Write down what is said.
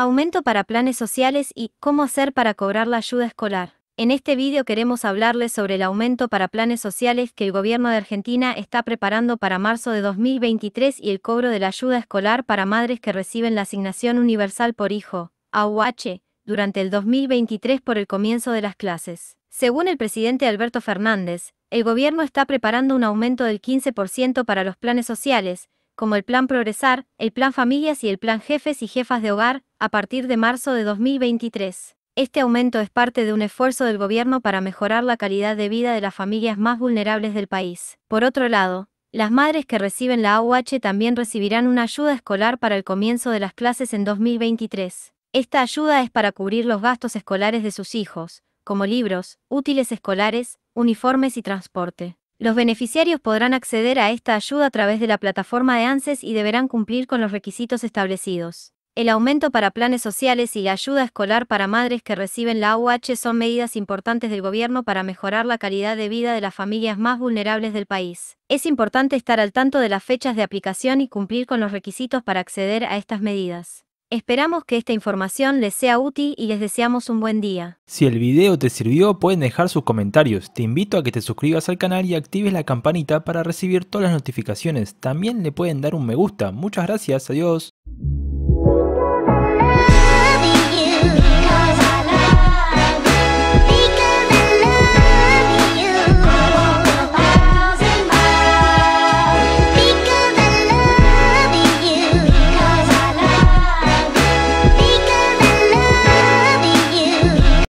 Aumento para planes sociales y cómo hacer para cobrar la ayuda escolar. En este vídeo queremos hablarles sobre el aumento para planes sociales que el gobierno de Argentina está preparando para marzo de 2023 y el cobro de la ayuda escolar para madres que reciben la asignación universal por hijo, AUH, durante el 2023 por el comienzo de las clases. Según el presidente Alberto Fernández, el gobierno está preparando un aumento del 15% para los planes sociales, como el Plan Progresar, el Plan Familias y el Plan Jefes y Jefas de Hogar, a partir de marzo de 2023. Este aumento es parte de un esfuerzo del gobierno para mejorar la calidad de vida de las familias más vulnerables del país. Por otro lado, las madres que reciben la AUH también recibirán una ayuda escolar para el comienzo de las clases en 2023. Esta ayuda es para cubrir los gastos escolares de sus hijos, como libros, útiles escolares, uniformes y transporte. Los beneficiarios podrán acceder a esta ayuda a través de la plataforma de ANSES y deberán cumplir con los requisitos establecidos. El aumento para planes sociales y la ayuda escolar para madres que reciben la AUH son medidas importantes del gobierno para mejorar la calidad de vida de las familias más vulnerables del país. Es importante estar al tanto de las fechas de aplicación y cumplir con los requisitos para acceder a estas medidas. Esperamos que esta información les sea útil y les deseamos un buen día. Si el video te sirvió pueden dejar sus comentarios. Te invito a que te suscribas al canal y actives la campanita para recibir todas las notificaciones. También le pueden dar un me gusta. Muchas gracias, adiós.